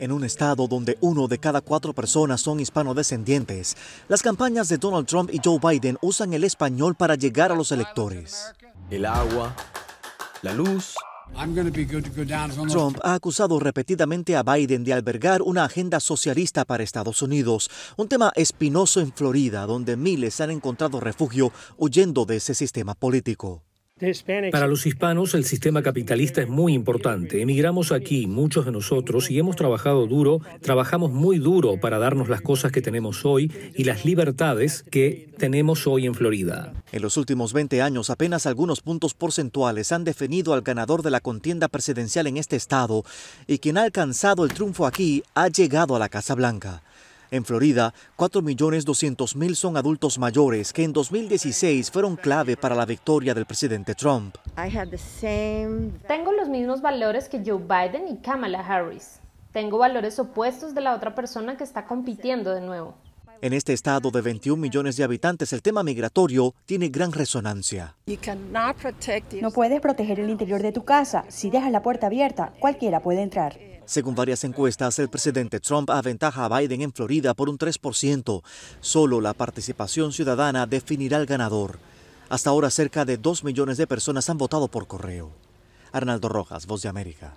En un estado donde uno de cada cuatro personas son hispanodescendientes, las campañas de Donald Trump y Joe Biden usan el español para llegar a los electores. El agua, la luz. Trump ha acusado repetidamente a Biden de albergar una agenda socialista para Estados Unidos, un tema espinoso en Florida, donde miles han encontrado refugio huyendo de ese sistema político. Para los hispanos el sistema capitalista es muy importante. Emigramos aquí, muchos de nosotros, y hemos trabajado duro, trabajamos muy duro para darnos las cosas que tenemos hoy y las libertades que tenemos hoy en Florida. En los últimos 20 años, apenas algunos puntos porcentuales han definido al ganador de la contienda presidencial en este estado, y quien ha alcanzado el triunfo aquí ha llegado a la Casa Blanca. En Florida, 4.200.000 son adultos mayores que en 2016 fueron clave para la victoria del presidente Trump. Tengo los mismos valores que Joe Biden y Kamala Harris. Tengo valores opuestos de la otra persona que está compitiendo de nuevo. En este estado de 21 millones de habitantes, el tema migratorio tiene gran resonancia. No puedes proteger el interior de tu casa. Si dejas la puerta abierta, cualquiera puede entrar. Según varias encuestas, el presidente Trump aventaja a Biden en Florida por un 3%. Solo la participación ciudadana definirá al ganador. Hasta ahora cerca de 2 millones de personas han votado por correo. Arnaldo Rojas, Voz de América.